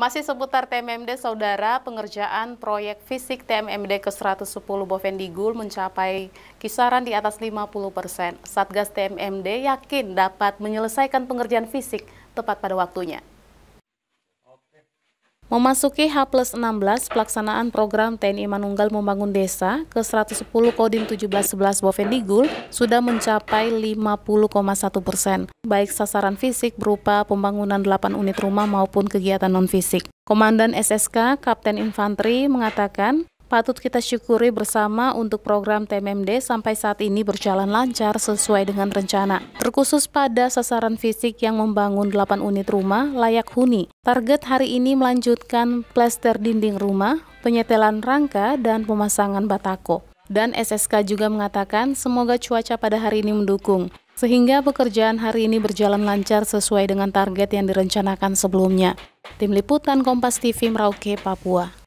Masih seputar TMMD, Saudara, pengerjaan proyek fisik TMMD ke-110 Bovendigul mencapai kisaran di atas 50 persen. Satgas TMMD yakin dapat menyelesaikan pengerjaan fisik tepat pada waktunya. Memasuki H plus 16 pelaksanaan program TNI Manunggal Membangun Desa ke 110 Kodim 1711 Bovendigul sudah mencapai 50,1 persen, baik sasaran fisik berupa pembangunan 8 unit rumah maupun kegiatan non-fisik. Komandan SSK Kapten Infanteri mengatakan patut kita syukuri bersama untuk program TMMD sampai saat ini berjalan lancar sesuai dengan rencana. Terkhusus pada sasaran fisik yang membangun 8 unit rumah layak huni. Target hari ini melanjutkan plester dinding rumah, penyetelan rangka, dan pemasangan batako. Dan SSK juga mengatakan semoga cuaca pada hari ini mendukung sehingga pekerjaan hari ini berjalan lancar sesuai dengan target yang direncanakan sebelumnya. Tim Liputan Kompas TV Merauke, Papua.